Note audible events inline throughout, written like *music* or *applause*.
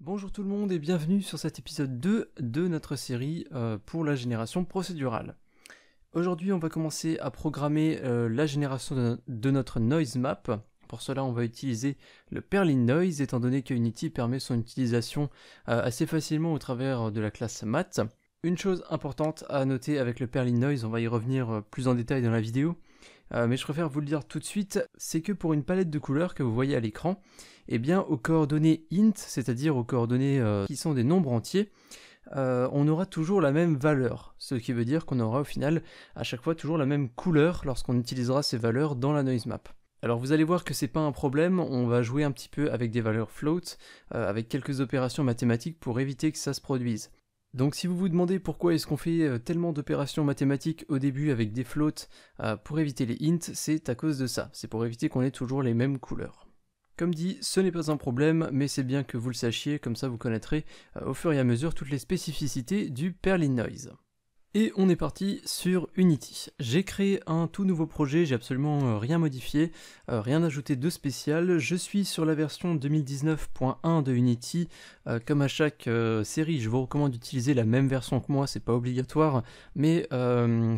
Bonjour tout le monde et bienvenue sur cet épisode 2 de notre série euh, pour la génération procédurale. Aujourd'hui on va commencer à programmer euh, la génération de, notre noise map. Pour cela on va utiliser le Perlin Noise étant donné que Unity permet son utilisation euh, assez facilement au travers de la classe math. Une chose importante à noter avec le Perlin Noise, on va y revenir plus en détail dans la vidéo, euh, mais je préfère vous le dire tout de suite, c'est que pour une palette de couleurs que vous voyez à l'écran, eh bien aux coordonnées int, c'est-à-dire aux coordonnées euh, qui sont des nombres entiers, euh, on aura toujours la même valeur, ce qui veut dire qu'on aura au final à chaque fois toujours la même couleur lorsqu'on utilisera ces valeurs dans la noise map. Alors vous allez voir que c'est pas un problème, on va jouer un petit peu avec des valeurs float, avec quelques opérations mathématiques pour éviter que ça se produise. Donc si vous vous demandez pourquoi est-ce qu'on fait euh, tellement d'opérations mathématiques au début avec des floats euh, pour éviter les ints, c'est à cause de ça, c'est pour éviter qu'on ait toujours les mêmes couleurs. Comme dit, ce n'est pas un problème, mais c'est bien que vous le sachiez, comme ça vous connaîtrez euh, au fur et à mesure toutes les spécificités du Perlin Noise. Et on est parti sur Unity. J'ai créé un tout nouveau projet, j'ai absolument euh, rien modifié, euh, rien ajouté de spécial. Je suis sur la version 2019.1 de Unity. Euh, comme à chaque série, je vous recommande d'utiliser la même version que moi, c'est pas obligatoire, mais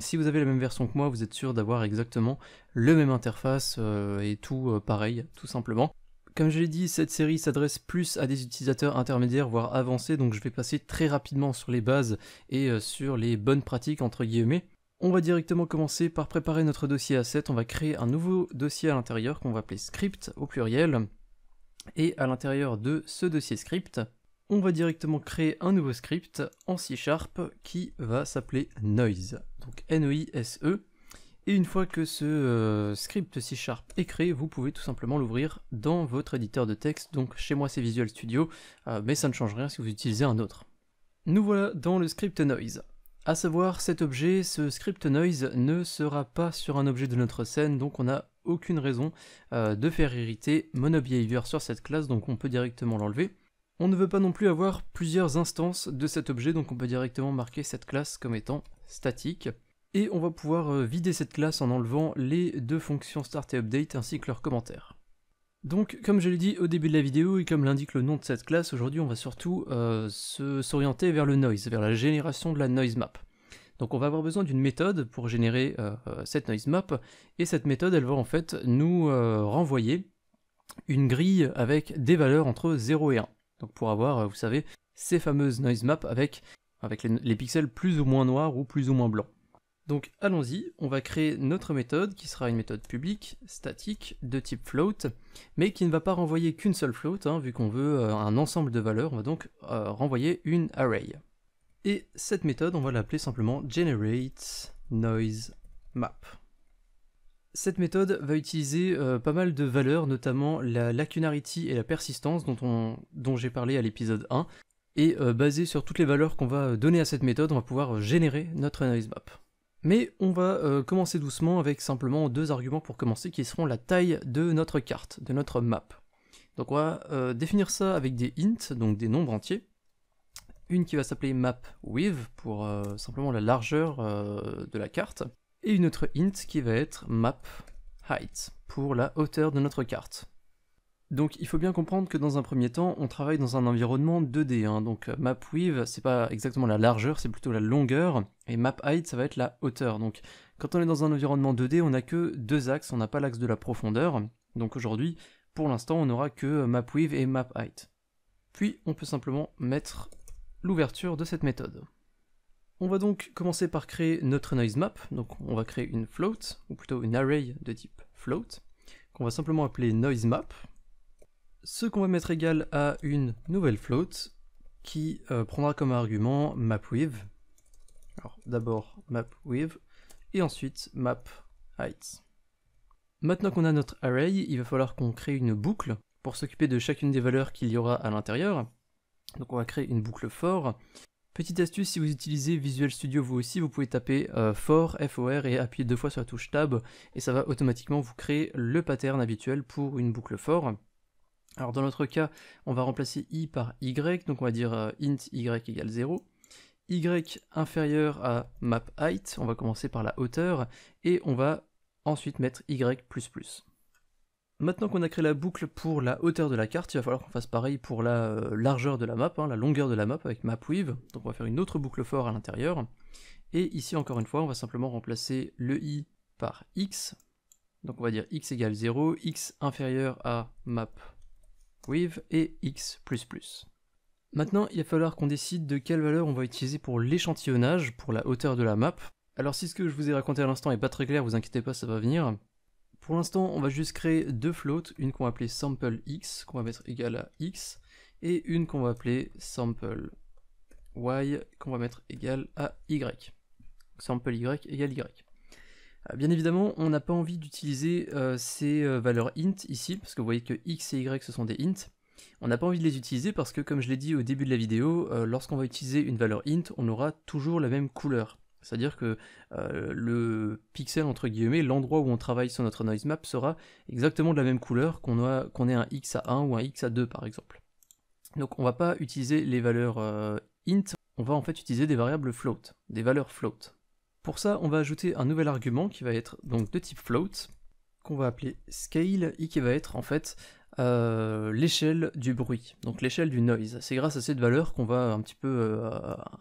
si vous avez la même version que moi, vous êtes sûr d'avoir exactement le même interface et tout pareil, tout simplement. Comme je l'ai dit, cette série s'adresse plus à des utilisateurs intermédiaires, voire avancés, donc je vais passer très rapidement sur les bases et euh, sur les bonnes pratiques, entre guillemets. On va directement commencer par préparer notre dossier asset, 7 on va créer un nouveau dossier à l'intérieur qu'on va appeler script au pluriel. Et à l'intérieur de ce dossier script, on va directement créer un nouveau script en C Sharp qui va s'appeler Noise, donc N-O-I-S-E. Et une fois que ce euh, script C Sharp est créé, vous pouvez tout simplement l'ouvrir dans votre éditeur de texte. Donc chez moi c'est Visual Studio, euh, mais ça ne change rien si vous utilisez un autre. Nous voilà dans le script noise. À savoir cet objet, ce script noise ne sera pas sur un objet de notre scène, donc on n'a aucune raison euh, de faire hériter MonoBehaviour sur cette classe, donc on peut directement l'enlever. On ne veut pas non plus avoir plusieurs instances de cet objet, donc on peut directement marquer cette classe comme étant statique. Et on va pouvoir euh, vider cette classe en enlevant les deux fonctions start et update ainsi que leurs commentaires. Donc comme je l'ai dit au début de la vidéo et comme l'indique le nom de cette classe, aujourd'hui on va surtout euh, s'orienter vers le noise, vers la génération de la noise map. Donc on va avoir besoin d'une méthode pour générer euh, cette noise map, et cette méthode elle va en fait nous renvoyer une grille avec des valeurs entre 0 et 1. Donc pour avoir, vous savez, ces fameuses noise maps avec, avec les pixels plus ou moins noirs ou plus ou moins blancs. Donc allons-y, on va créer notre méthode qui sera une méthode publique, statique, de type float, mais qui ne va pas renvoyer qu'une seule float, hein, vu qu'on veut euh, un ensemble de valeurs, on va donc euh, renvoyer une array. Et cette méthode, on va l'appeler simplement generate noise map. Cette méthode va utiliser euh, pas mal de valeurs, notamment la lacunarity et la persistance dont, j'ai parlé à l'épisode 1, et basé sur toutes les valeurs qu'on va donner à cette méthode, on va pouvoir générer notre noise map. Mais on va euh, commencer doucement avec simplement deux arguments pour commencer qui seront la taille de notre carte, de notre map. Donc on va euh, définir ça avec des ints, donc des nombres entiers. Une qui va s'appeler map pour euh, simplement la largeur de la carte. Et une autre int qui va être map height pour la hauteur de notre carte. Donc il faut bien comprendre que dans un premier temps, on travaille dans un environnement 2D. Hein. Donc euh, donc ce c'est pas exactement la largeur, c'est plutôt la longueur, et MapHeight, ça va être la hauteur. Donc quand on est dans un environnement 2D, on n'a que deux axes, on n'a pas l'axe de la profondeur. Donc aujourd'hui, pour l'instant, on n'aura que MapWeave et MapHeight. Puis on peut simplement mettre l'ouverture de cette méthode. On va donc commencer par créer notre noise map. Donc on va créer une float, ou plutôt une array de type float, qu'on va simplement appeler noise map ce qu'on va mettre égal à une nouvelle float qui euh, prendra comme argument mapWith. Alors d'abord mapWith et ensuite Height. Maintenant qu'on a notre array, il va falloir qu'on crée une boucle pour s'occuper de chacune des valeurs qu'il y aura à l'intérieur. Donc on va créer une boucle for. Petite astuce, si vous utilisez Visual Studio vous aussi, vous pouvez taper euh, for, FOR et appuyer deux fois sur la touche tab et ça va automatiquement vous créer le pattern habituel pour une boucle for. Alors dans notre cas, on va remplacer i par y, donc on va dire euh, int y égale 0 y inférieur à map height, on va commencer par la hauteur, et on va ensuite mettre y++. Maintenant qu'on a créé la boucle pour la hauteur de la carte, il va falloir qu'on fasse pareil pour la euh, largeur de la map, hein, la longueur de la map avec map width. donc on va faire une autre boucle fort à l'intérieur, et ici encore une fois on va simplement remplacer le i par x, donc on va dire x égale 0, x inférieur à map et x++. Maintenant, il va falloir qu'on décide de quelle valeur on va utiliser pour l'échantillonnage, pour la hauteur de la map. Alors si ce que je vous ai raconté à l'instant est pas très clair, vous inquiétez pas, ça va venir. Pour l'instant, on va juste créer deux floats, une qu'on va appeler sample x, qu'on va mettre égale à x, et une qu'on va appeler sample y, qu'on va mettre égal à y. sample y égale y. Euh, bien évidemment, on n'a pas envie d'utiliser euh, ces euh, valeurs int ici, parce que vous voyez que x et y ce sont des int. On n'a pas envie de les utiliser parce que, comme je l'ai dit au début de la vidéo, lorsqu'on va utiliser une valeur int, on aura toujours la même couleur. C'est-à-dire que le pixel, entre guillemets, l'endroit où on travaille sur notre noise map sera exactement de la même couleur qu'on qu'on ait un x à 1 ou un x à 2 par exemple. Donc on ne va pas utiliser les valeurs int, on va en fait utiliser des variables float, des valeurs float. Pour ça, on va ajouter un nouvel argument qui va être donc de type float, qu'on va appeler scale et qui va être en fait euh, l'échelle du bruit, donc l'échelle du noise. C'est grâce à cette valeur qu'on va un petit peu euh,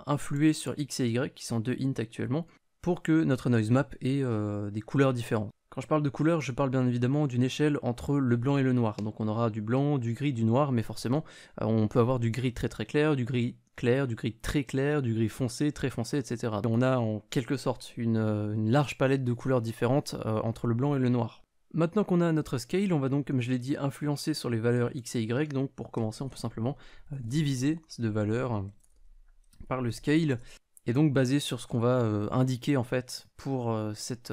influer sur x et y, qui sont deux int actuellement, pour que notre noise map ait euh, des couleurs différentes. Quand je parle de couleurs, je parle bien évidemment d'une échelle entre le blanc et le noir. Donc on aura du blanc, du gris, du noir, mais forcément on peut avoir du gris très très clair, du gris clair, du gris très clair, du gris foncé, très foncé, etc. On a en quelque sorte une, euh, large palette de couleurs différentes euh, entre le blanc et le noir. Maintenant qu'on a notre scale, on va donc, comme je l'ai dit, influencer sur les valeurs x et y, donc pour commencer, on peut simplement euh, diviser ces deux valeurs par le scale, et donc basé sur ce qu'on va indiquer en fait pour cet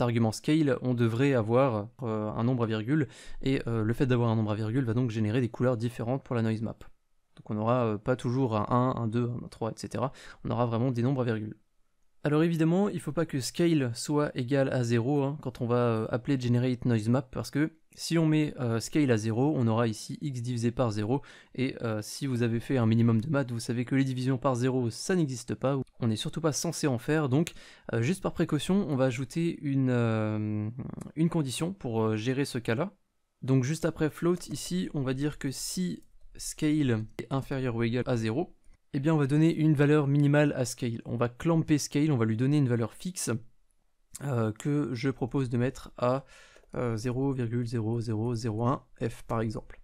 argument scale, on devrait avoir un nombre à virgule, et le fait d'avoir un nombre à virgule va donc générer des couleurs différentes pour la noise map. Donc on n'aura euh, pas toujours un 1, un 2, un 3, etc. On aura vraiment des nombres à virgule. Alors évidemment, il ne faut pas que scale soit égal à 0 hein, quand on va euh, appeler generate noise map parce que si on met euh, scale à 0, on aura ici x divisé par 0, et si vous avez fait un minimum de maths, vous savez que les divisions par 0, ça n'existe pas, on n'est surtout pas censé en faire, donc juste par précaution, on va ajouter une, une condition pour gérer ce cas-là. Donc juste après float, ici, on va dire que si scale est inférieur ou égal à 0, eh bien on va donner une valeur minimale à scale. On va clamper scale, on va lui donner une valeur fixe euh, que je propose de mettre à 0,0001 euh, f par exemple.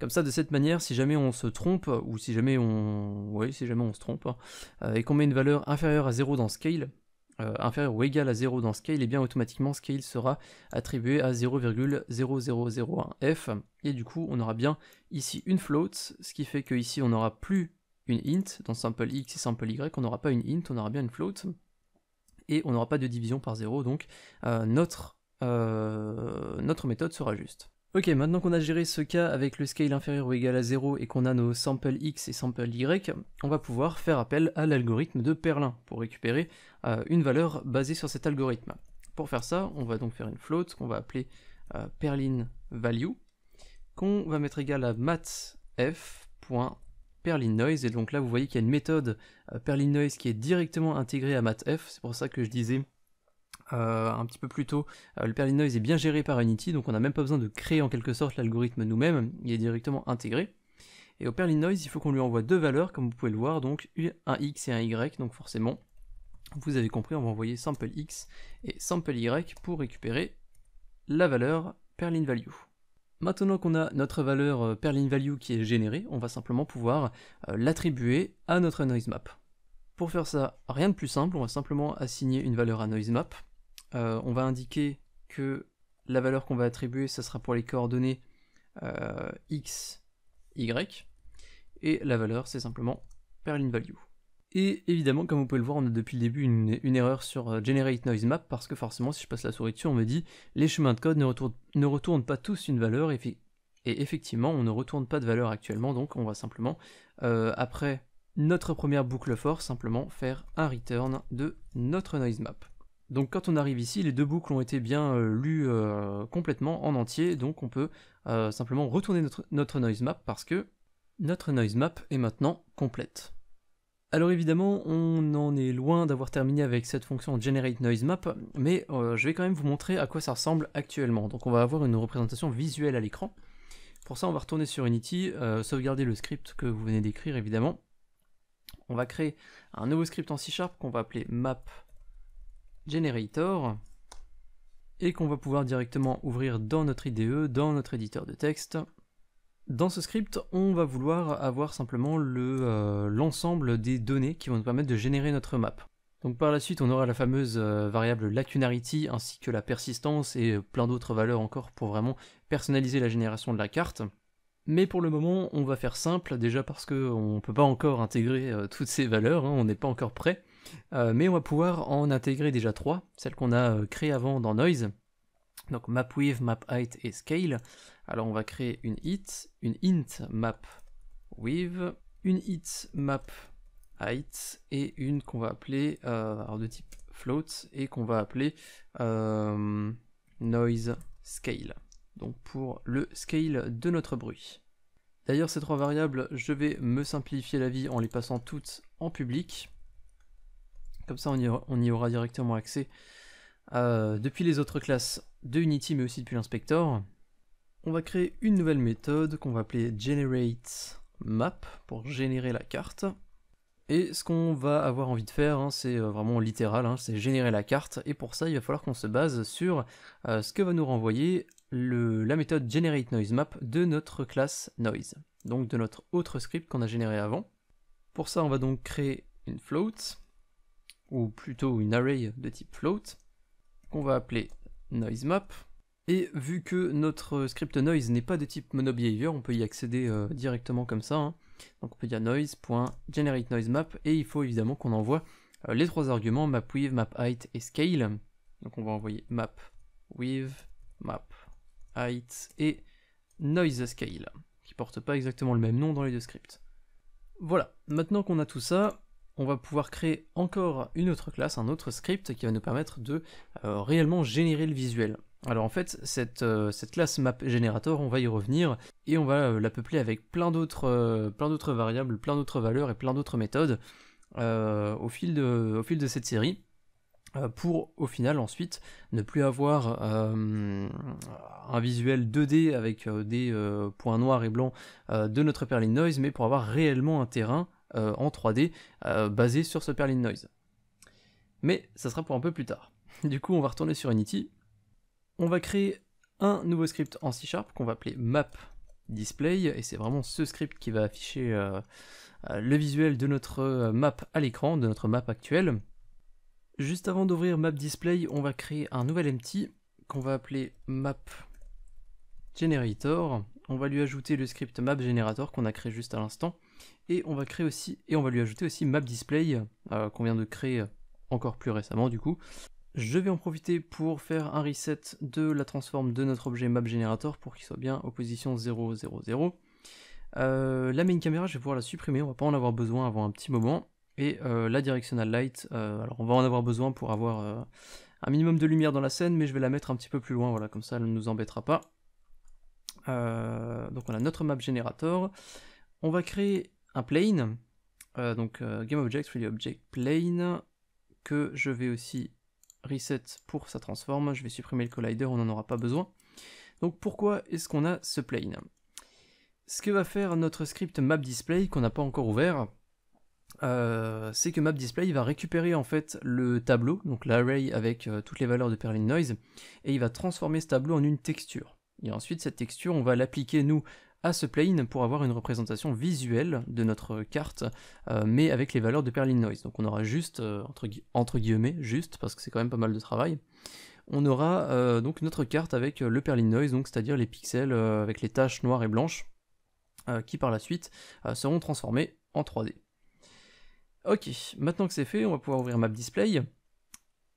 Comme ça, de cette manière, si jamais on se trompe, ou si jamais on, si jamais on se trompe, hein, et qu'on met une valeur inférieure à 0 dans scale, euh, inférieur ou égal à 0 dans scale, et eh bien automatiquement scale sera attribué à 0,0001f, et du coup on aura bien ici une float, ce qui fait que ici on n'aura plus une int, dans sample x et sample y, on n'aura pas une int, on aura bien une float, et on n'aura pas de division par 0, donc euh, euh, notre méthode sera juste. Ok, maintenant qu'on a géré ce cas avec le scale inférieur ou égal à 0 et qu'on a nos samples x et samples y, on va pouvoir faire appel à l'algorithme de Perlin pour récupérer euh, une valeur basée sur cet algorithme. Pour faire ça, on va donc faire une float qu'on va appeler perlinValue, Perlin value, qu'on va mettre égal à matf.perlinNoise, et donc là vous voyez qu'il y a une méthode euh, PerlinNoise qui est directement intégrée à matf, c'est pour ça que je disais euh, un petit peu plus tôt, euh, le Perlin Noise est bien géré par Unity, donc on n'a même pas besoin de créer en quelque sorte l'algorithme nous-mêmes, il est directement intégré. Et au Perlin Noise, il faut qu'on lui envoie deux valeurs, comme vous pouvez le voir, donc un X et un Y, donc forcément, vous avez compris, on va envoyer sample X et sample Y pour récupérer la valeur Perlin Value. Maintenant qu'on a notre valeur euh, Perlin Value qui est générée, on va simplement pouvoir l'attribuer à notre noise map. Pour faire ça, rien de plus simple, on va simplement assigner une valeur à noise map euh, on va indiquer que la valeur qu'on va attribuer, ça sera pour les coordonnées euh, x, y, et la valeur, c'est simplement Perlin value. Et évidemment, comme vous pouvez le voir, on a depuis le début une, erreur sur euh, Generate Noise Map, parce que forcément, si je passe la souris dessus, on me dit les chemins de code ne retournent, pas tous une valeur, et, effectivement, on ne retourne pas de valeur actuellement, donc on va simplement, après notre première boucle for, simplement faire un return de notre noise map. Donc quand on arrive ici, les deux boucles ont été bien euh, lues euh, complètement en entier, donc on peut euh, simplement retourner notre, notre noise map parce que notre noise map est maintenant complète. Alors évidemment, on en est loin d'avoir terminé avec cette fonction generate noise map, mais je vais quand même vous montrer à quoi ça ressemble actuellement. Donc on va avoir une représentation visuelle à l'écran. Pour ça, on va retourner sur Unity, sauvegarder le script que vous venez d'écrire évidemment. On va créer un nouveau script en C-Sharp qu'on va appeler map generator et qu'on va pouvoir directement ouvrir dans notre IDE, dans notre éditeur de texte. Dans ce script, on va vouloir avoir simplement euh, l'ensemble des données qui vont nous permettre de générer notre map. Donc par la suite, on aura la fameuse euh, variable lacunarity ainsi que la persistance et euh, plein d'autres valeurs encore pour vraiment personnaliser la génération de la carte. Mais pour le moment, on va faire simple, déjà parce qu'on ne peut pas encore intégrer toutes ces valeurs, hein, on n'est pas encore prêt. Euh, mais on va pouvoir en intégrer déjà trois, celles qu'on a euh, créées avant dans Noise. Donc map MapHeight map height et scale. Alors on va créer une hit, une int map une hit map height et une qu'on va appeler euh, de type float et qu'on va appeler noise scale. Donc pour le scale de notre bruit. D'ailleurs ces trois variables, je vais me simplifier la vie en les passant toutes en public. Comme ça, on y, aura, directement accès euh, depuis les autres classes de Unity, mais aussi depuis l'inspector. On va créer une nouvelle méthode qu'on va appeler GenerateMap pour générer la carte. Et ce qu'on va avoir envie de faire, hein, c'est euh, vraiment littéral, hein, c'est générer la carte. Et pour ça, il va falloir qu'on se base sur euh, ce que va nous renvoyer le, la méthode GenerateNoiseMap de notre classe Noise, donc de notre autre script qu'on a généré avant. Pour ça, on va donc créer une float ou plutôt une array de type float, qu'on va appeler noise map. Et vu que notre script noise n'est pas de type behavior, on peut y accéder euh, directement comme ça. Hein. Donc on peut dire noise.generateNoiseMap et il faut évidemment qu'on envoie euh, les trois arguments map mapHeight et scale. Donc on va envoyer map mapHeight et noiseScale, qui porte pas exactement le même nom dans les deux scripts. Voilà, maintenant qu'on a tout ça, on va pouvoir créer encore une autre classe, un autre script qui va nous permettre de euh, réellement générer le visuel. Alors en fait, cette, euh, classe MapGenerator, on va y revenir et on va euh, la peupler avec plein d'autres variables, plein d'autres valeurs et plein d'autres méthodes au fil, de, au, fil de, cette série pour au final ensuite ne plus avoir un visuel 2D avec des points noirs et blancs de notre Perlin Noise, mais pour avoir réellement un terrain euh, en 3D euh, basé sur ce Perlin Noise. Mais ça sera pour un peu plus tard. *laughs* Du coup, on va retourner sur Unity. On va créer un nouveau script en C Sharp qu'on va appeler map display et c'est vraiment ce script qui va afficher euh, le visuel de notre map à l'écran, de notre map actuelle. Juste avant d'ouvrir map display, on va créer un nouvel empty qu'on va appeler map generator. On va lui ajouter le script map generator qu'on a créé juste à l'instant. Et on va créer aussi, et on va lui ajouter aussi map display euh, qu'on vient de créer encore plus récemment du coup. Je vais en profiter pour faire un reset de la transforme de notre objet map generator pour qu'il soit bien aux positions 0, 0, 0. la main caméra, je vais pouvoir la supprimer, on va pas en avoir besoin avant un petit moment. Et euh, la directional light, euh, alors on va en avoir besoin pour avoir un minimum de lumière dans la scène, mais je vais la mettre un petit peu plus loin, voilà, comme ça elle ne nous embêtera pas. donc on a notre map generator. On va créer un plane, euh, donc euh, GameObject, object plane, que je vais aussi reset pour sa transforme. Je vais supprimer le collider, on n'en aura pas besoin. Donc pourquoi est-ce qu'on a ce plane Ce que va faire notre script MapDisplay, qu'on n'a pas encore ouvert, euh, c'est que MapDisplay va récupérer en fait le tableau, donc l'array avec euh, toutes les valeurs de Perlin Noise, et il va transformer ce tableau en une texture. Et ensuite cette texture, on va l'appliquer nous à ce plane pour avoir une représentation visuelle de notre carte, euh, mais avec les valeurs de Perlin Noise. Donc on aura juste, euh, entre, guillemets, juste, parce que c'est quand même pas mal de travail, on aura euh, donc notre carte avec le Perlin Noise, Donc c'est-à-dire les pixels avec les taches noires et blanches, qui par la suite seront transformés en 3D. Ok, maintenant que c'est fait, on va pouvoir ouvrir Map Display.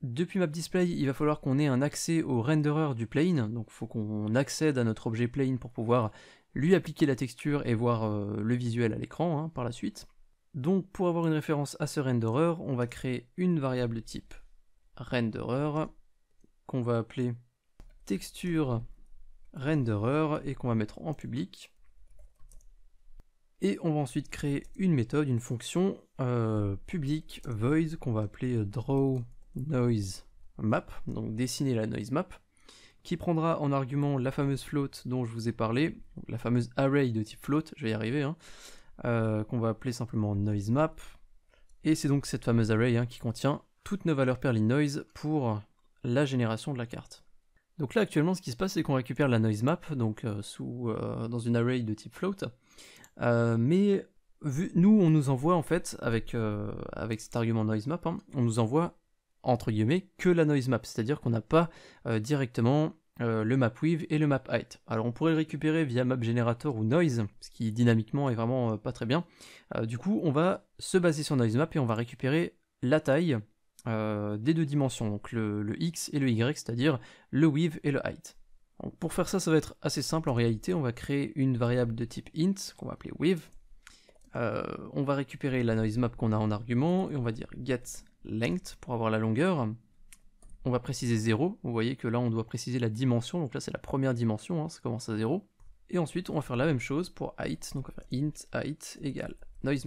Depuis Map Display, il va falloir qu'on ait un accès au renderer du plane, donc il faut qu'on accède à notre objet plane pour pouvoir lui appliquer la texture et voir euh, le visuel à l'écran hein, par la suite. Donc pour avoir une référence à ce renderer, on va créer une variable type renderer qu'on va appeler texture renderer et qu'on va mettre en public. Et on va ensuite créer une méthode, une fonction euh, public void qu'on va appeler draw noise map, donc dessiner la noise map qui prendra en argument la fameuse float dont je vous ai parlé, la fameuse array de type float, je vais y arriver, hein, euh, qu'on va appeler simplement noise map. Et c'est donc cette fameuse array hein, qui contient toutes nos valeurs Perlin noise pour la génération de la carte. Donc là actuellement ce qui se passe c'est qu'on récupère la noise map donc euh, sous, euh, dans une array de type float, mais nous on nous envoie en fait avec, avec cet argument noise map, hein, on nous envoie entre guillemets, que la noise map, c'est-à-dire qu'on n'a pas euh, directement euh, le map with et le map height. Alors on pourrait le récupérer via map generator ou noise, ce qui dynamiquement est vraiment euh, pas très bien. du coup, on va se baser sur noise map et on va récupérer la taille des deux dimensions, donc le, x et le y, c'est-à-dire le Weave et le height. pour faire ça, ça va être assez simple en réalité. On va créer une variable de type int qu'on va appeler with. on va récupérer la noise map qu'on a en argument et on va dire get length pour avoir la longueur. On va préciser 0. Vous voyez que là, on doit préciser la dimension. Donc là, c'est la première dimension. Hein, ça commence à 0. Et ensuite, on va faire la même chose pour height. Donc on va faire int height égale noise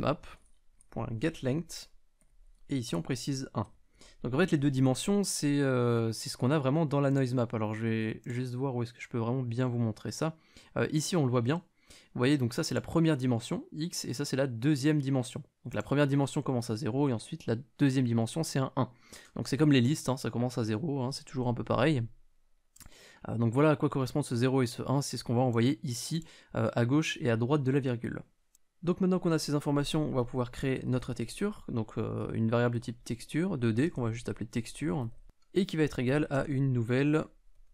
Et ici, on précise 1. Donc en fait, les deux dimensions, euh, c'est ce qu'on a vraiment dans la noise map. Alors je vais juste voir où est-ce que je peux vraiment bien vous montrer ça. Euh, ici, on le voit bien. Vous voyez, donc ça c'est la première dimension, x, et ça c'est la deuxième dimension. Donc la première dimension commence à 0, et ensuite la deuxième dimension c'est un 1. Donc c'est comme les listes, hein, ça commence à 0, hein, c'est toujours un peu pareil. Euh, donc voilà à quoi correspondent ce 0 et ce 1, c'est ce qu'on va envoyer ici, euh, à gauche et à droite de la virgule. Donc maintenant qu'on a ces informations, on va pouvoir créer notre texture, donc euh, une variable de type texture, 2D, qu'on va juste appeler texture, et qui va être égale à une nouvelle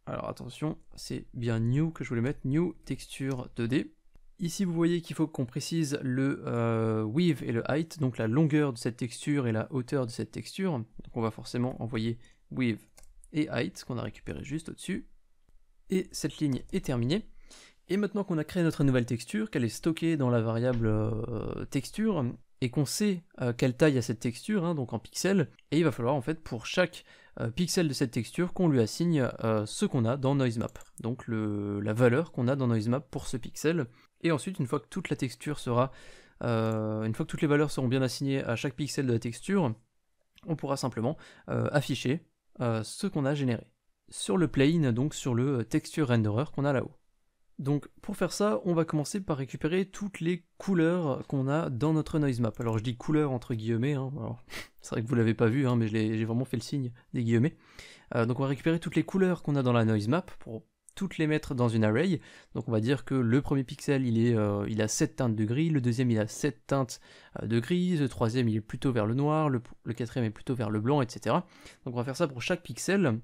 alors attention, c'est bien new que je voulais mettre, new texture 2D. Ici, vous voyez qu'il faut qu'on précise le width euh, et le height, donc la longueur de cette texture et la hauteur de cette texture. Donc on va forcément envoyer width et height qu'on a récupéré juste au-dessus. Et cette ligne est terminée. Et maintenant qu'on a créé notre nouvelle texture, qu'elle est stockée dans la variable euh, texture, et qu'on sait euh, quelle taille a cette texture, hein, donc en pixels, et il va falloir en fait pour chaque pixel de cette texture qu'on lui assigne ce qu'on a dans NoiseMap, donc la valeur qu'on a dans NoiseMap pour ce pixel, et ensuite, une fois que toute la texture sera, euh, une fois que toutes les valeurs seront bien assignées à chaque pixel de la texture, on pourra simplement euh, afficher euh, ce qu'on a généré sur le plane, donc sur le texture renderer qu'on a là-haut. Donc pour faire ça, on va commencer par récupérer toutes les couleurs qu'on a dans notre noise map. Alors je dis couleurs entre guillemets, hein. *laughs* c'est vrai que vous l'avez pas vu, hein, mais j'ai vraiment fait le signe des guillemets. donc on va récupérer toutes les couleurs qu'on a dans la noise map pour toutes les mettre dans une array. Donc on va dire que le premier pixel il, est, euh, il a 7 teintes de gris, le deuxième il a 7 teintes euh, de gris, le troisième il est plutôt vers le noir, le, quatrième est plutôt vers le blanc, etc. Donc on va faire ça pour chaque pixel.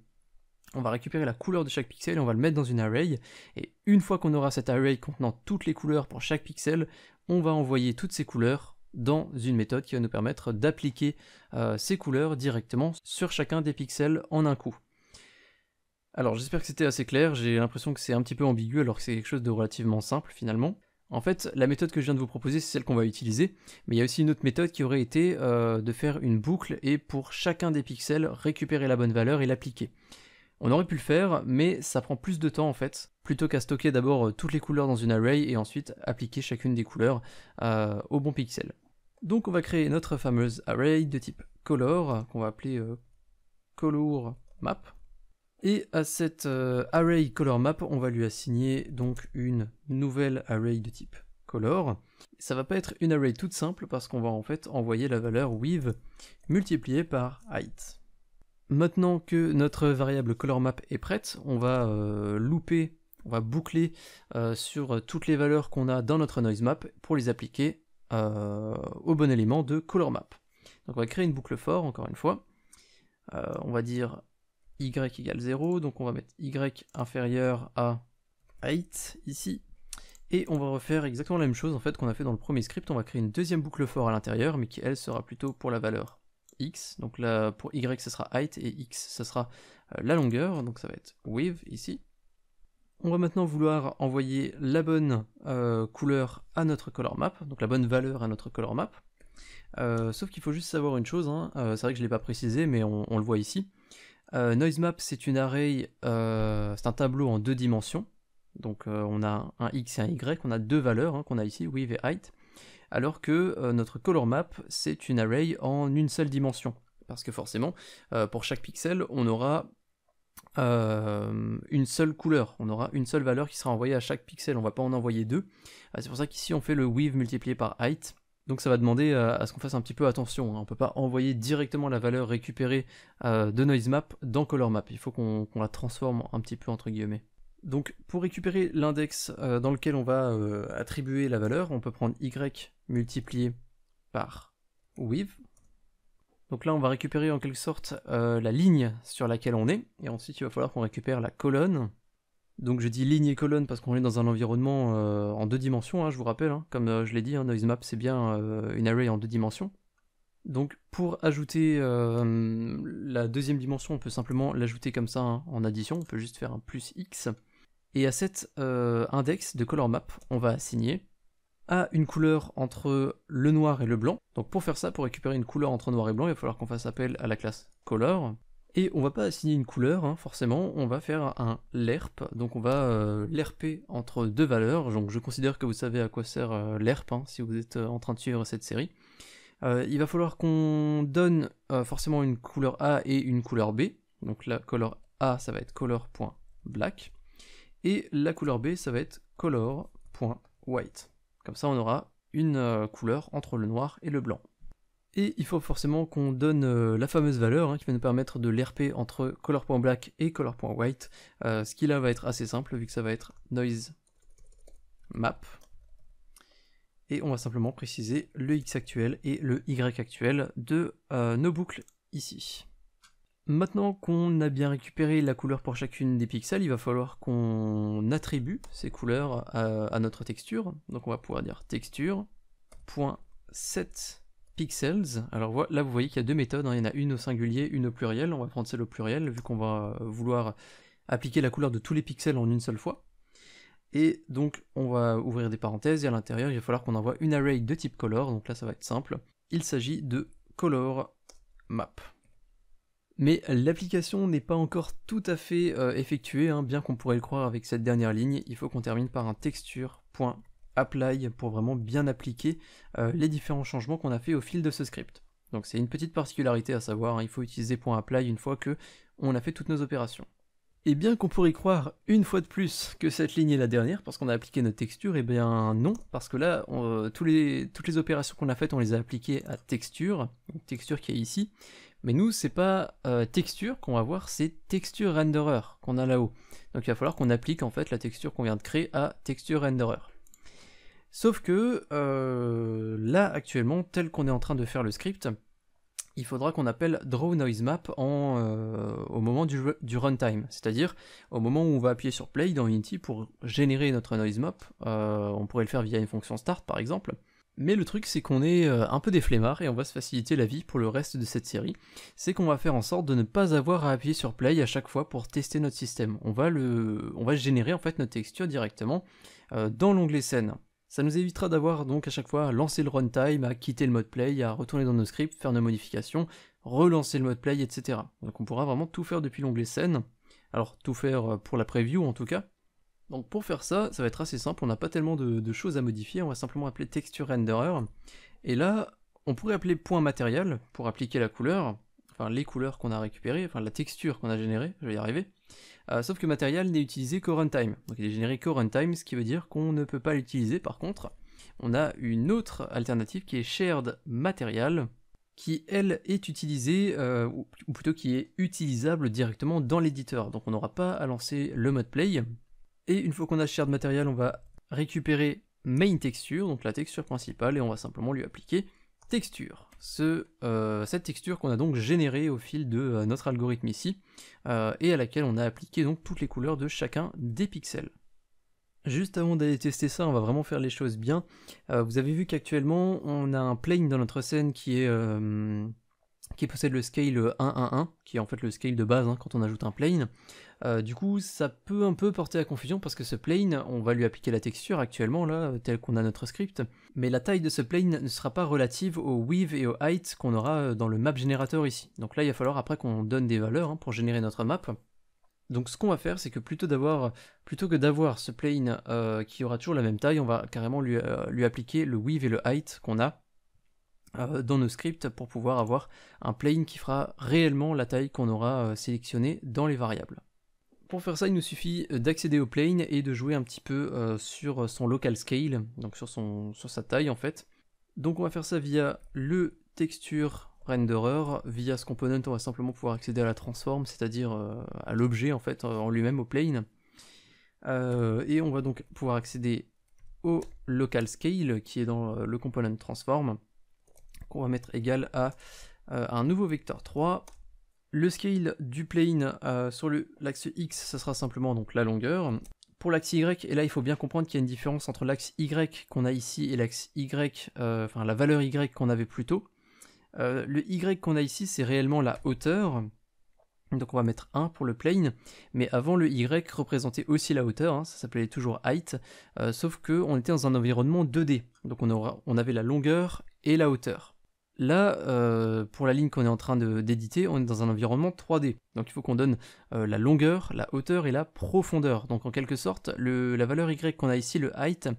On va récupérer la couleur de chaque pixel et on va le mettre dans une array. Et une fois qu'on aura cette array contenant toutes les couleurs pour chaque pixel, on va envoyer toutes ces couleurs dans une méthode qui va nous permettre d'appliquer euh, ces couleurs directement sur chacun des pixels en un coup. Alors j'espère que c'était assez clair, j'ai l'impression que c'est un petit peu ambigu alors que c'est quelque chose de relativement simple finalement. En fait, la méthode que je viens de vous proposer, c'est celle qu'on va utiliser, mais il y a aussi une autre méthode qui aurait été euh, de faire une boucle et pour chacun des pixels, récupérer la bonne valeur et l'appliquer. On aurait pu le faire, mais ça prend plus de temps en fait, plutôt qu'à stocker d'abord euh, toutes les couleurs dans une array et ensuite appliquer chacune des couleurs euh, au bon pixel. Donc on va créer notre fameuse array de type color, qu'on va appeler color map, et à cette euh, array color map, on va lui assigner donc une nouvelle array de type color. Ça va pas être une array toute simple parce qu'on va en fait envoyer la valeur with multipliée par height. Maintenant que notre variable color map est prête, on va euh, louper, on va boucler euh, sur toutes les valeurs qu'on a dans notre noise map pour les appliquer au bon élément de color map. Donc on va créer une boucle for encore une fois. on va dire y égale 0, donc on va mettre y inférieur à height, ici, et on va refaire exactement la même chose en fait qu'on a fait dans le premier script, on va créer une deuxième boucle fort à l'intérieur, mais qui elle sera plutôt pour la valeur x, donc là pour y ce sera height, et x ce sera euh, la longueur, donc ça va être width ici. On va maintenant vouloir envoyer la bonne euh, couleur à notre color map, donc la bonne valeur à notre color map, euh, sauf qu'il faut juste savoir une chose, hein. c'est vrai que je ne l'ai pas précisé, mais on le voit ici, NoiseMap, euh, noise map, c'est une euh, c'est un tableau en deux dimensions. Donc euh, on a un x et un y, on a deux valeurs hein, qu'on a ici, width et height. Alors que notre color map, c'est une array en une seule dimension. Parce que forcément, pour chaque pixel, on aura une seule couleur. On aura une seule valeur qui sera envoyée à chaque pixel, on va pas en envoyer deux. Ah, c'est pour ça qu'ici on fait le width multiplié par height donc ça va demander euh, à ce qu'on fasse un petit peu attention. Hein. On ne peut pas envoyer directement la valeur récupérée euh, de Noisemap dans Colormap, Il faut qu'on la transforme un petit peu entre guillemets. Donc pour récupérer l'index euh, dans lequel on va attribuer la valeur, on peut prendre y multiplié par with. Donc là on va récupérer en quelque sorte la ligne sur laquelle on est, et ensuite il va falloir qu'on récupère la colonne donc je dis ligne et colonne parce qu'on est dans un environnement euh, en deux dimensions, hein, je vous rappelle, hein. comme euh, je l'ai dit, un hein, Noise Map c'est bien euh, une array en deux dimensions. Donc pour ajouter la deuxième dimension, on peut simplement l'ajouter comme ça en addition, on peut juste faire un plus x. Et à cet index de color map, on va assigner à une couleur entre le noir et le blanc. Donc pour faire ça, pour récupérer une couleur entre noir et blanc, il va falloir qu'on fasse appel à la classe color. Et on va pas assigner une couleur, hein, forcément, on va faire un lerp, donc on va euh, lerper entre deux valeurs, donc je considère que vous savez à quoi sert euh, l'erp, hein, si vous êtes euh, en train de suivre cette série. Euh, il va falloir qu'on donne forcément une couleur A et une couleur B, donc la couleur A ça va être color.black, et la couleur B ça va être color.white, comme ça on aura une couleur entre le noir et le blanc. Et il faut forcément qu'on donne euh, la fameuse valeur hein, qui va nous permettre de l'RP entre color.black et color.white, euh, ce qui là va être assez simple vu que ça va être noise map. Et on va simplement préciser le x actuel et le y actuel de euh, nos boucles ici. Maintenant qu'on a bien récupéré la couleur pour chacune des pixels, il va falloir qu'on attribue ces couleurs à, à, notre texture. Donc on va pouvoir dire texture.set pixels. Alors là, vous voyez qu'il y a deux méthodes. Hein. Il y en a une au singulier, une au pluriel. On va prendre celle au pluriel, vu qu'on va euh, vouloir appliquer la couleur de tous les pixels en une seule fois. Et donc, on va ouvrir des parenthèses, et à l'intérieur, il va falloir qu'on envoie une array de type color. Donc là, ça va être simple. Il s'agit de color map. Mais l'application n'est pas encore tout à fait euh, effectuée, hein. bien qu'on pourrait le croire avec cette dernière ligne. Il faut qu'on termine par un texture apply pour vraiment bien appliquer euh, les différents changements qu'on a fait au fil de ce script. Donc c'est une petite particularité à savoir, hein. il faut utiliser .apply une fois que on a fait toutes nos opérations. Et bien qu'on pourrait croire une fois de plus que cette ligne est la dernière parce qu'on a appliqué notre texture, et eh bien non, parce que là, euh, toutes les opérations qu'on a faites, on les a appliquées à texture, texture qui est ici, mais nous, c'est pas euh, texture qu'on va voir, c'est texture renderer qu'on a là-haut. Donc il va falloir qu'on applique en fait la texture qu'on vient de créer à texture renderer. Sauf que euh, là actuellement, tel qu'on est en train de faire le script, il faudra qu'on appelle draw noise map euh, au moment du, runtime, c'est-à-dire au moment où on va appuyer sur play dans Unity pour générer notre noise map. Euh, on pourrait le faire via une fonction start par exemple. Mais le truc c'est qu'on est un peu des flemmards et on va se faciliter la vie pour le reste de cette série. C'est qu'on va faire en sorte de ne pas avoir à appuyer sur play à chaque fois pour tester notre système. On va, on va générer en fait notre texture directement dans l'onglet scène. Ça nous évitera d'avoir donc à chaque fois à lancer le runtime, à quitter le mode play, à retourner dans nos scripts, faire nos modifications, relancer le mode play, etc. Donc on pourra vraiment tout faire depuis l'onglet scène. Alors tout faire euh, pour la preview en tout cas. Donc pour faire ça, ça va être assez simple, on n'a pas tellement de, de, choses à modifier, on va simplement appeler texture renderer. Et là, on pourrait appeler point matériel pour appliquer la couleur, enfin les couleurs qu'on a récupérées, enfin la texture qu'on a générée, je vais y arriver. Euh, sauf que Material n'est utilisé qu'au runtime. Donc il est généré qu'au runtime, ce qui veut dire qu'on ne peut pas l'utiliser. Par contre, on a une autre alternative qui est Shared Material, qui elle est utilisée, euh, ou plutôt qui est utilisable directement dans l'éditeur. Donc on n'aura pas à lancer le mode play. Et une fois qu'on a Shared Material, on va récupérer Main Texture, donc la texture principale, et on va simplement lui appliquer texture. Euh, cette texture qu'on a donc générée au fil de euh, notre algorithme ici, euh, et à laquelle on a appliqué donc toutes les couleurs de chacun des pixels. Juste avant d'aller tester ça, on va vraiment faire les choses bien. vous avez vu qu'actuellement, on a un plane dans notre scène qui est qui possède le scale 1-1-1, qui est en fait le scale de base hein, quand on ajoute un plane. Euh, du coup, ça peut un peu porter à confusion parce que ce plane, on va lui appliquer la texture actuellement, là, tel qu'on a notre script, mais la taille de ce plane ne sera pas relative au width et au height qu'on aura euh, dans le map générateur ici. Donc là, il va falloir après qu'on donne des valeurs hein, pour générer notre map. Donc ce qu'on va faire, c'est que plutôt, plutôt que d'avoir ce plane euh, qui aura toujours la même taille, on va carrément lui, lui appliquer le width et le height qu'on a euh, dans nos scripts pour pouvoir avoir un plane qui fera réellement la taille qu'on aura euh, sélectionnée dans les variables. Pour faire ça, il nous suffit euh, d'accéder au plane et de jouer un petit peu sur son local scale, donc sur, son, sur sa taille en fait. Donc on va faire ça via le texture renderer, via ce component on va simplement pouvoir accéder à la transform, c'est-à-dire à l'objet en fait en lui-même au plane. et on va donc pouvoir accéder au local scale qui est dans le component transform on va mettre égal à euh, un nouveau vecteur 3. Le scale du plane euh, sur l'axe X, ce sera simplement donc la longueur. Pour l'axe Y, et là il faut bien comprendre qu'il y a une différence entre l'axe Y qu'on a ici et l'axe Y, euh, enfin la valeur Y qu'on avait plus tôt. le Y qu'on a ici, c'est réellement la hauteur. Donc on va mettre 1 pour le plane, mais avant le Y représentait aussi la hauteur, hein. ça s'appelait toujours height, sauf qu'on était dans un environnement 2D, donc on, avait la longueur et la hauteur. Là, euh, pour la ligne qu'on est en train d'éditer, on est dans un environnement 3D. Donc il faut qu'on donne euh, la longueur, la hauteur et la profondeur. Donc en quelque sorte, la valeur y qu'on a ici, le height,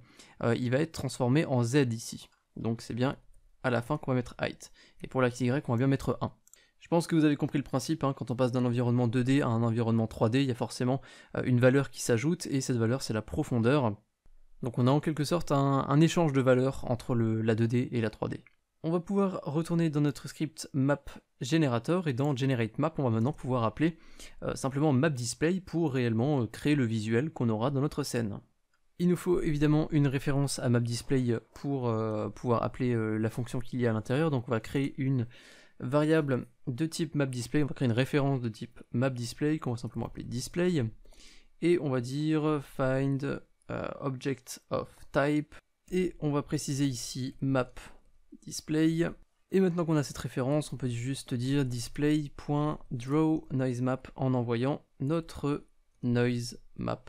euh, il va être transformé en z ici. Donc c'est bien à la fin qu'on va mettre height. Et pour l'axe y, on va bien mettre 1. Je pense que vous avez compris le principe, hein. quand on passe d'un environnement 2D à un environnement 3D, il y a forcément une valeur qui s'ajoute, et cette valeur c'est la profondeur. Donc on a en quelque sorte un, échange de valeurs entre le, la 2D et la 3D. On va pouvoir retourner dans notre script map generator et dans generate map on va maintenant pouvoir appeler euh, simplement map display pour réellement euh, créer le visuel qu'on aura dans notre scène. Il nous faut évidemment une référence à map display pour euh, pouvoir appeler la fonction qu'il y a à l'intérieur. Donc on va créer une variable de type map display, on va créer une référence de type map display qu'on va simplement appeler display et on va dire find object of type et on va préciser ici map display. Et maintenant qu'on a cette référence, on peut juste dire display.drawNoisemap noise map en envoyant notre noise map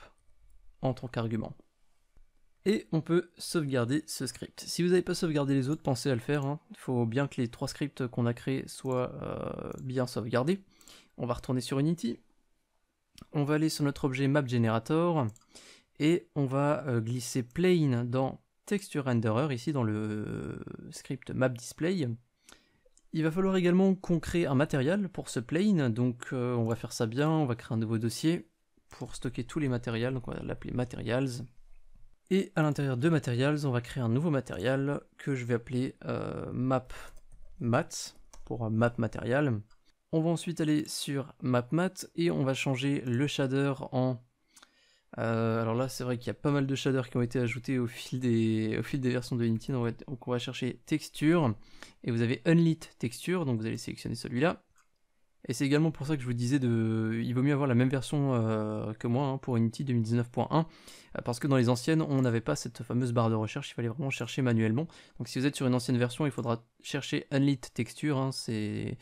en tant qu'argument. Et on peut sauvegarder ce script. Si vous n'avez pas sauvegardé les autres, pensez à le faire. Hein. Il faut bien que les trois scripts qu'on a créés soient euh, bien sauvegardés. On va retourner sur Unity. On va aller sur notre objet map generator et on va euh, glisser plane dans texture renderer ici dans le euh, script map display. Il va falloir également qu'on crée un matériel pour ce plane, donc euh, on va faire ça bien, on va créer un nouveau dossier pour stocker tous les matériels, donc on va l'appeler materials. Et à l'intérieur de materials, on va créer un nouveau matériel que je vais appeler euh, map mat pour map material. On va ensuite aller sur map mat et on va changer le shader en euh, alors là, c'est vrai qu'il y a pas mal de shaders qui ont été ajoutés au fil des, versions de Unity. Donc on, va, chercher texture et vous avez unlit texture, donc vous allez sélectionner celui-là. Et c'est également pour ça que je vous disais de, il vaut mieux avoir la même version euh, que moi hein, pour Unity 2019.1 euh, parce que dans les anciennes on n'avait pas cette fameuse barre de recherche, il fallait vraiment chercher manuellement. Donc si vous êtes sur une ancienne version, il faudra chercher unlit texture. Hein. c'est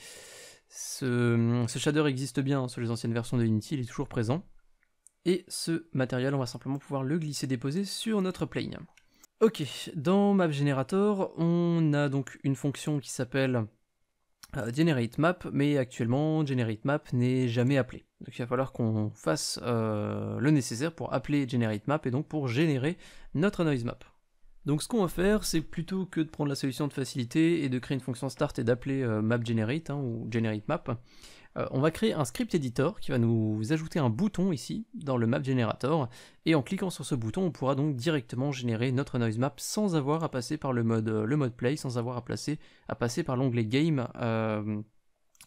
ce, shader existe bien hein, sur les anciennes versions de Unity, il est toujours présent. Et ce matériel, on va simplement pouvoir le glisser-déposer sur notre plane. Ok, dans Map on a donc une fonction qui s'appelle euh, GenerateMap, mais actuellement GenerateMap n'est jamais appelé. Donc il va falloir qu'on fasse euh, le nécessaire pour appeler GenerateMap, et donc pour générer notre noise map. Donc ce qu'on va faire, c'est plutôt que de prendre la solution de facilité et de créer une fonction start et d'appeler MapGenerate, euh, map hein, ou GenerateMap, map, euh, on va créer un script editor qui va nous ajouter un bouton ici dans le map generator et en cliquant sur ce bouton on pourra donc directement générer notre noise map sans avoir à passer par le mode, euh, le mode play, sans avoir à, placer, à passer par l'onglet game euh,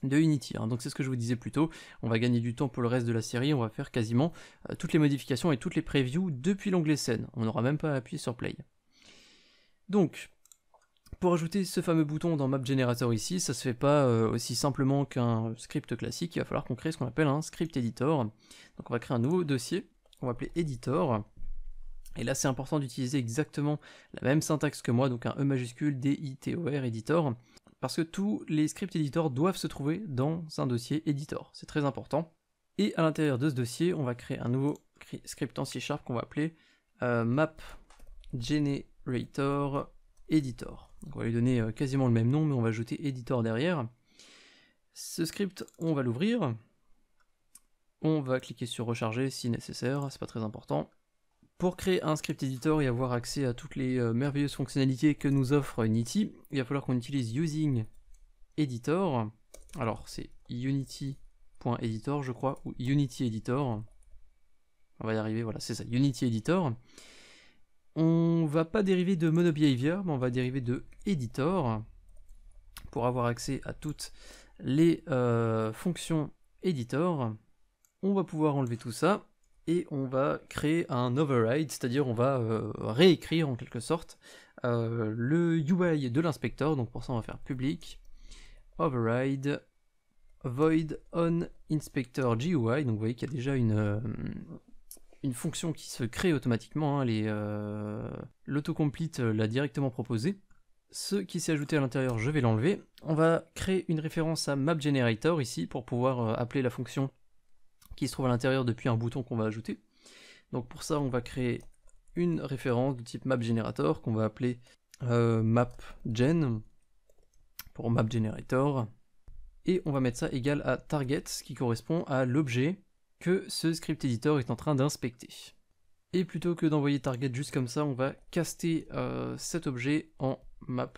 de Unity. Hein. Donc c'est ce que je vous disais plus tôt, on va gagner du temps pour le reste de la série, on va faire quasiment toutes les modifications et toutes les previews depuis l'onglet scène, on n'aura même pas à appuyer sur play. Donc pour ajouter ce fameux bouton dans Map Generator ici, ça se fait pas euh, aussi simplement qu'un script classique, il va falloir qu'on crée ce qu'on appelle un script editor. Donc on va créer un nouveau dossier, on va appeler editor. Et là c'est important d'utiliser exactement la même syntaxe que moi, donc un E majuscule D I T O R editor, parce que tous les scripts editors doivent se trouver dans un dossier editor, c'est très important. Et à l'intérieur de ce dossier, on va créer un nouveau script en C Sharp qu'on va appeler euh, map generator editor on va lui donner euh, quasiment le même nom, mais on va ajouter editor derrière. Ce script, on va l'ouvrir. On va cliquer sur recharger si nécessaire, c'est pas très important. Pour créer un script editor et avoir accès à toutes les euh, merveilleuses fonctionnalités que nous offre Unity, il va falloir qu'on utilise using editor. Alors c'est unity.editor je crois, ou unity editor. On va y arriver, voilà, c'est ça, unity editor. On va pas dériver de monobehavior, mais on va dériver de editor pour avoir accès à toutes les euh, fonctions editor. On va pouvoir enlever tout ça et on va créer un override, c'est-à-dire on va euh, réécrire en quelque sorte euh, le UI de l'inspecteur. Donc pour ça on va faire public override void on inspector GUI. Donc vous voyez qu'il y a déjà une une fonction qui se crée automatiquement. Hein, les, euh, l'autocomplete euh, l'a directement proposé. Ce qui s'est ajouté à l'intérieur, je vais l'enlever. On va créer une référence à MapGenerator ici pour pouvoir euh, appeler la fonction qui se trouve à l'intérieur depuis un bouton qu'on va ajouter. Donc pour ça, on va créer une référence du type MapGenerator qu'on va appeler MapGen pour MapGenerator. Et on va mettre ça égal à target, ce qui correspond à l'objet que ce script editor est en train d'inspecter. Et plutôt que d'envoyer target juste comme ça, on va caster euh, cet objet en map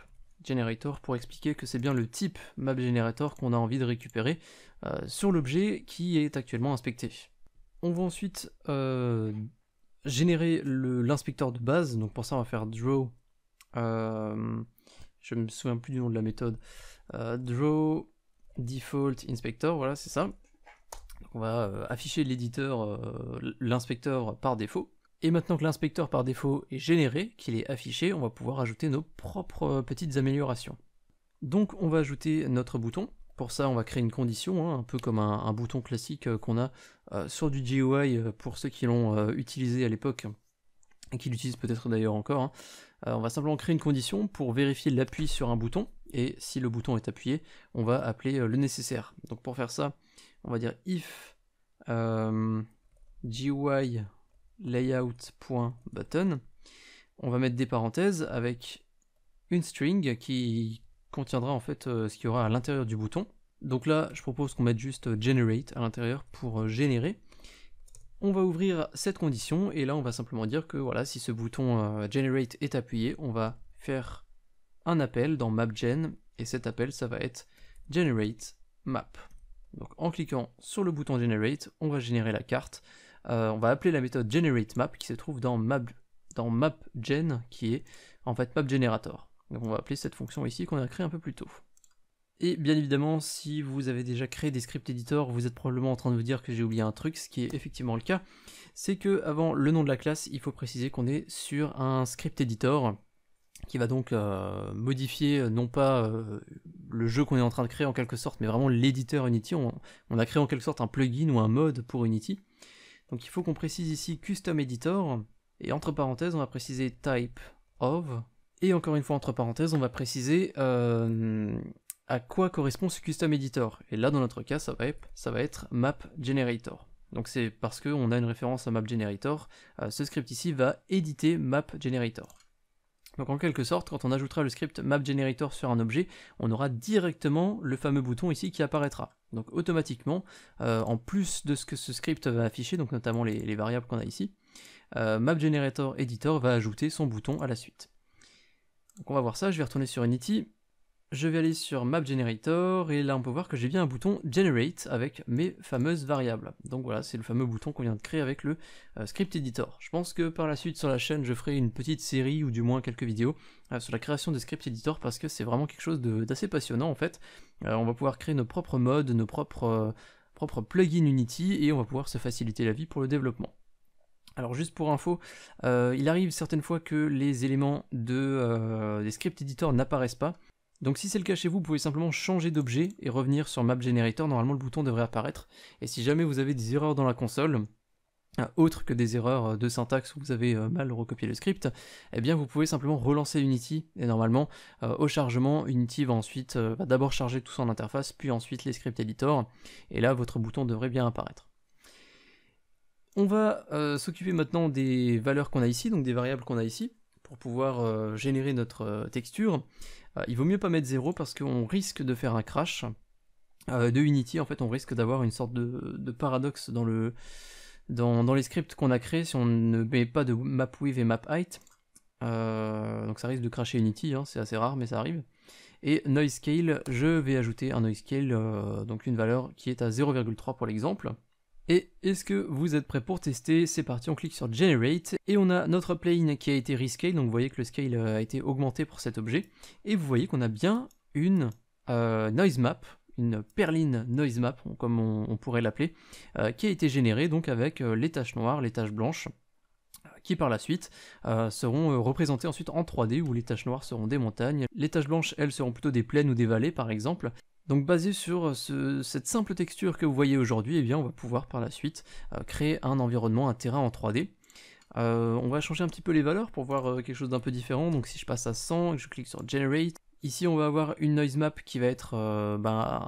generator pour expliquer que c'est bien le type map generator qu'on a envie de récupérer euh, sur l'objet qui est actuellement inspecté. On va ensuite euh, générer l'inspecteur de base, donc pour ça on va faire draw, je me souviens plus du nom de la méthode, draw default inspector, voilà c'est ça, on va euh, afficher l'éditeur, euh, l'inspecteur par défaut. Et maintenant que l'inspecteur par défaut est généré, qu'il est affiché, on va pouvoir ajouter nos propres euh, petites améliorations. Donc on va ajouter notre bouton. Pour ça, on va créer une condition, hein, un peu comme un, bouton classique qu'on a sur du GUI pour ceux qui l'ont utilisé à l'époque et qui l'utilisent peut-être d'ailleurs encore. Hein. on va simplement créer une condition pour vérifier l'appui sur un bouton et si le bouton est appuyé, on va appeler le nécessaire. Donc pour faire ça, on va dire if euh, layout.button, on va mettre des parenthèses avec une string qui contiendra en fait euh, ce qu'il y aura à l'intérieur du bouton. Donc là, je propose qu'on mette juste euh, generate à l'intérieur pour euh, générer. On va ouvrir cette condition et là on va simplement dire que voilà, si ce bouton generate est appuyé, on va faire un appel dans mapgen et cet appel ça va être generate map. Donc en cliquant sur le bouton Generate, on va générer la carte. Euh, on va appeler la méthode GenerateMap qui se trouve dans, dans MapGen, qui est en fait MapGenerator. Donc on va appeler cette fonction ici qu'on a créée un peu plus tôt. Et bien évidemment, si vous avez déjà créé des script editors, vous êtes probablement en train de vous dire que j'ai oublié un truc, ce qui est effectivement le cas. C'est que avant le nom de la classe, il faut préciser qu'on est sur un script editor qui va donc euh, modifier euh, non pas euh, le jeu qu'on est en train de créer en quelque sorte, mais vraiment l'éditeur Unity. On, a créé en quelque sorte un plugin ou un mode pour Unity. Donc il faut qu'on précise ici Custom Editor, et entre parenthèses, on va préciser Type of, et encore une fois, entre parenthèses, on va préciser à quoi correspond ce Custom Editor. Et là, dans notre cas, ça va ça va être Map Generator. Donc c'est parce qu'on a une référence à Map Generator, ce script ici va éditer Map Generator. Donc en quelque sorte, quand on ajoutera le script mapGenerator sur un objet, on aura directement le fameux bouton ici qui apparaîtra. Donc automatiquement, euh, en plus de ce que ce script va afficher, donc notamment les, variables qu'on a ici, euh, Map Generator Editor va ajouter son bouton à la suite. Donc on va voir ça, je vais retourner sur Unity, je vais aller sur Map Generator, et là on peut voir que j'ai bien un bouton Generate avec mes fameuses variables. Donc voilà, c'est le fameux bouton qu'on vient de créer avec le euh, Script Editor. Je pense que par la suite sur la chaîne, je ferai une petite série, ou du moins quelques vidéos, euh, sur la création des Script Editor, parce que c'est vraiment quelque chose d'assez passionnant en fait. Euh, on va pouvoir créer nos propres modes, nos propres, propres plugins Unity, et on va pouvoir se faciliter la vie pour le développement. Alors juste pour info, il arrive certaines fois que les éléments de, des script Editor n'apparaissent pas. Donc si c'est le cas chez vous, vous pouvez simplement changer d'objet et revenir sur Map Generator, normalement le bouton devrait apparaître, et si jamais vous avez des erreurs dans la console, hein, autre que des erreurs euh, de syntaxe où vous avez euh, mal recopié le script, eh bien vous pouvez simplement relancer Unity et normalement euh, au chargement Unity va ensuite d'abord charger tout son interface puis ensuite les scripts editor et là votre bouton devrait bien apparaître. On va s'occuper maintenant des valeurs qu'on a ici, donc des variables qu'on a ici pouvoir euh, générer notre euh, texture, euh, il vaut mieux pas mettre 0 parce qu'on risque de faire un crash de Unity. En fait, on risque d'avoir une sorte de, paradoxe dans, le, dans, les scripts qu'on a créés si on ne met pas de map et map height. donc ça risque de crasher Unity, hein, c'est assez rare mais ça arrive. Et noise scale, je vais ajouter un noise scale, donc une valeur qui est à 0,3 pour l'exemple. Et est-ce que vous êtes prêt pour tester C'est parti, on clique sur Generate et on a notre plane qui a été rescale, donc vous voyez que le scale euh, a été augmenté pour cet objet, et vous voyez qu'on a bien une euh, noise map, une perline noise map, comme on, pourrait l'appeler, euh, qui a été générée donc avec les taches noires, les taches blanches, qui par la suite seront représentées ensuite en 3D où les taches noires seront des montagnes, les taches blanches elles seront plutôt des plaines ou des vallées par exemple, donc basé sur euh, cette simple texture que vous voyez aujourd'hui, eh on va pouvoir par la suite euh, créer un environnement, un terrain en 3D. Euh, on va changer un petit peu les valeurs pour voir quelque chose d'un peu différent. Donc si je passe à 100 et que je clique sur Generate, ici on va avoir une noise map qui va être ben,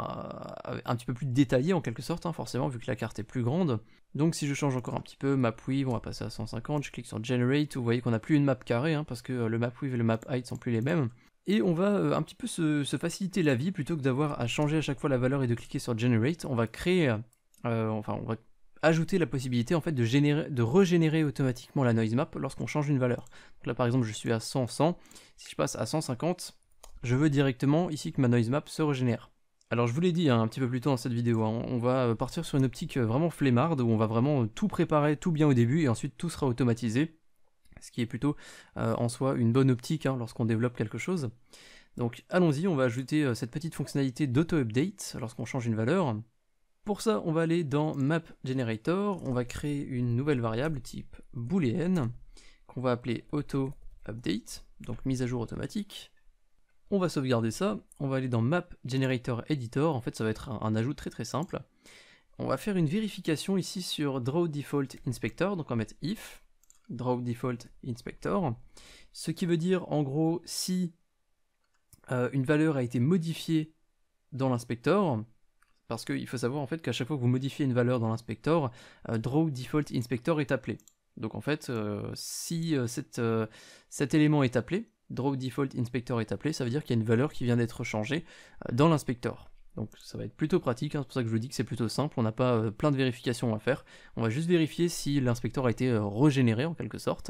un petit peu plus détaillée en quelque sorte, hein, forcément vu que la carte est plus grande. Donc si je change encore un petit peu, Map Weave, on va passer à 150, je clique sur Generate, vous voyez qu'on n'a plus une map carrée, hein, parce que le Map Weave et le Map ne sont plus les mêmes. Et on va euh, un petit peu se, faciliter la vie plutôt que d'avoir à changer à chaque fois la valeur et de cliquer sur Generate. On va créer, euh, enfin, on va ajouter la possibilité en fait de, générer, de régénérer automatiquement la noise map lorsqu'on change une valeur. Donc là par exemple je suis à 100, 100, si je passe à 150, je veux directement ici que ma noise map se régénère. Alors je vous l'ai dit hein, un petit peu plus tôt dans cette vidéo, hein, on va euh, partir sur une optique vraiment flemmarde où on va vraiment tout préparer, tout bien au début et ensuite tout sera automatisé ce qui est plutôt euh, en soi une bonne optique hein, lorsqu'on développe quelque chose. Donc allons-y, on va ajouter euh, cette petite fonctionnalité d'auto-update lorsqu'on change une valeur. Pour ça, on va aller dans map generator, on va créer une nouvelle variable type boolean qu'on va appeler auto-update, donc mise à jour automatique. On va sauvegarder ça, on va aller dans map generator editor, en fait ça va être un, ajout très très simple. On va faire une vérification ici sur draw default inspector, donc on va mettre if, DrawDefaultInspector, Default ce qui veut dire en gros si euh, une valeur a été modifiée dans l'inspector, parce qu'il faut savoir en fait qu'à chaque fois que vous modifiez une valeur dans l'inspector, euh, DrawDefaultInspector Default Inspector est appelé. Donc en fait, euh, si cet élément est appelé, DrawDefaultInspector Default est appelé, ça veut dire qu'il y a une valeur qui vient d'être changée dans l'inspector. Donc ça va être plutôt pratique, hein. c'est pour ça que je vous dis que c'est plutôt simple, on n'a pas euh, plein de vérifications à faire, on va juste vérifier si l'inspecteur a été euh, régénéré en quelque sorte.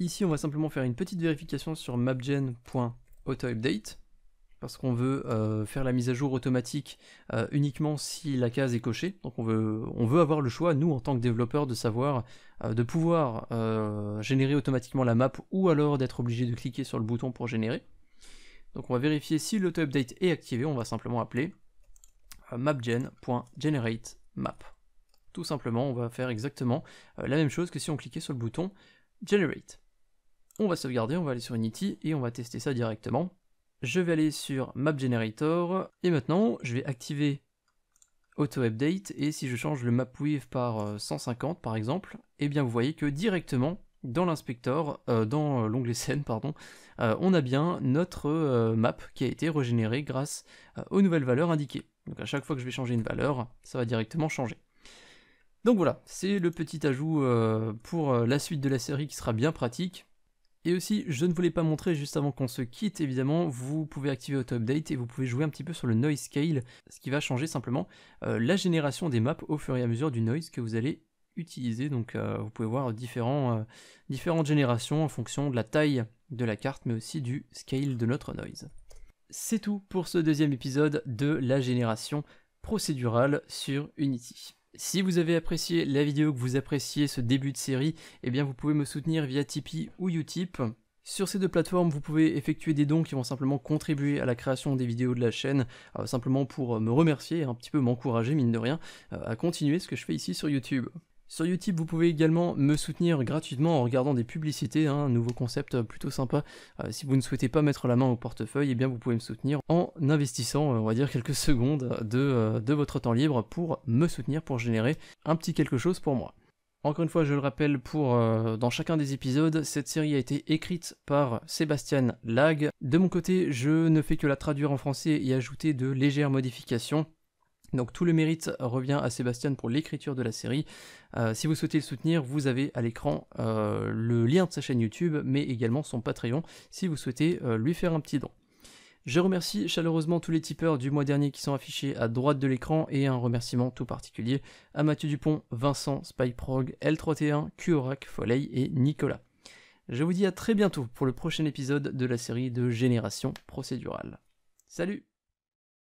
Ici on va simplement faire une petite vérification sur mapgen.autoupdate, parce qu'on veut euh, faire la mise à jour automatique uniquement si la case est cochée, donc on veut, on veut avoir le choix, nous en tant que développeurs, de savoir, de pouvoir générer automatiquement la map, ou alors d'être obligé de cliquer sur le bouton pour générer. Donc on va vérifier si l'auto-update est activé, on va simplement appeler euh, mapgen.generateMap. Tout simplement, on va faire exactement euh, la même chose que si on cliquait sur le bouton Generate. On va sauvegarder, on va aller sur Unity et on va tester ça directement. Je vais aller sur Map Generator et maintenant je vais activer Auto Update et si je change le map width par 150 euh, par exemple, et eh bien vous voyez que directement dans l'inspecteur, dans l'onglet *laughs* scène, pardon, on a bien notre map qui a été régénérée grâce aux nouvelles valeurs indiquées. Donc à chaque fois que je vais changer une valeur, ça va directement changer. Donc voilà, c'est le petit ajout euh, pour euh, la suite de la série qui sera bien pratique. Et aussi, je ne voulais pas montrer juste avant qu'on se quitte, évidemment, vous pouvez activer Auto-Update et vous pouvez jouer un petit peu sur le noise scale, ce qui va changer simplement euh, la génération des maps au fur et à mesure du noise que vous allez utiliser. Donc vous pouvez voir différentes générations en fonction de la taille de la carte, mais aussi du scale de notre noise c'est tout pour ce deuxième épisode de la génération procédurale sur Unity. Si vous avez apprécié la vidéo, que vous appréciez ce début de série, eh bien vous pouvez me soutenir via Tipeee ou Utip. Sur ces deux plateformes, vous pouvez effectuer des dons qui vont simplement contribuer à la création des vidéos de la chaîne, euh, simplement pour me remercier et un petit peu m'encourager, mine de rien, euh, à continuer ce que je fais ici sur YouTube. Sur YouTube, vous pouvez également me soutenir gratuitement en regardant des publicités, hein, un nouveau concept euh, plutôt sympa. Euh, si vous ne souhaitez pas mettre la main au portefeuille, eh bien vous pouvez me soutenir en investissant, euh, on va dire, quelques *laughs* secondes de, votre temps libre pour me soutenir, pour générer un petit quelque chose pour moi. Encore une fois, je le rappelle pour dans chacun des épisodes, cette série a été écrite par Sébastien Lag. De mon côté, je ne fais que la traduire en français et ajouter de légères modifications donc tout le mérite revient à Sébastien pour l'écriture de la série. Euh, si vous souhaitez le soutenir, vous avez à l'écran euh, le lien de sa chaîne YouTube, mais également son Patreon si vous souhaitez euh, lui faire un petit don. Je remercie chaleureusement tous les tipeurs du mois dernier qui sont affichés à droite de l'écran et un remerciement tout particulier à Mathieu Dupont, Vincent, Spyprog, l 1 Qorak, Foley et Nicolas. Je vous dis à très bientôt pour le prochain épisode de la série de Génération Procédurale. Salut